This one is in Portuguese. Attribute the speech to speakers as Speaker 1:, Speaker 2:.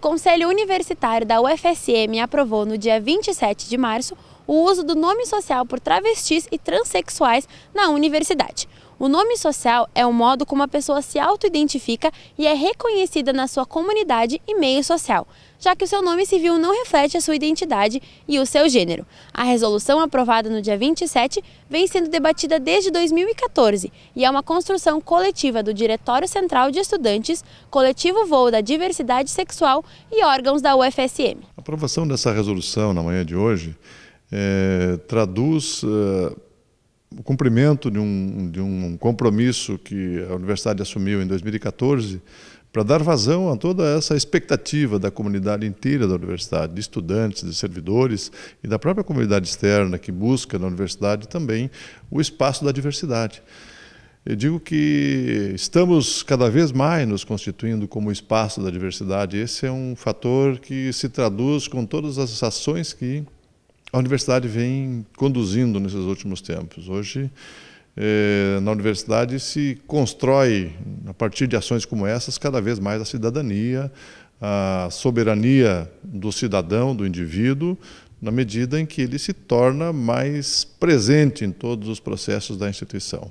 Speaker 1: Conselho Universitário da UFSM aprovou no dia 27 de março o uso do nome social por travestis e transexuais na universidade. O nome social é o modo como a pessoa se auto-identifica e é reconhecida na sua comunidade e meio social, já que o seu nome civil não reflete a sua identidade e o seu gênero. A resolução aprovada no dia 27 vem sendo debatida desde 2014 e é uma construção coletiva do Diretório Central de Estudantes, Coletivo Voo da Diversidade Sexual e órgãos da UFSM.
Speaker 2: A aprovação dessa resolução na manhã de hoje é, traduz. Eh, o cumprimento de um, de um compromisso que a universidade assumiu em 2014 para dar vazão a toda essa expectativa da comunidade inteira da universidade, de estudantes, de servidores e da própria comunidade externa que busca na universidade também o espaço da diversidade. Eu digo que estamos cada vez mais nos constituindo como espaço da diversidade. Esse é um fator que se traduz com todas as ações que a universidade vem conduzindo nesses últimos tempos. Hoje, eh, na universidade, se constrói, a partir de ações como essas, cada vez mais a cidadania, a soberania do cidadão, do indivíduo, na medida em que ele se torna mais presente em todos os processos da instituição.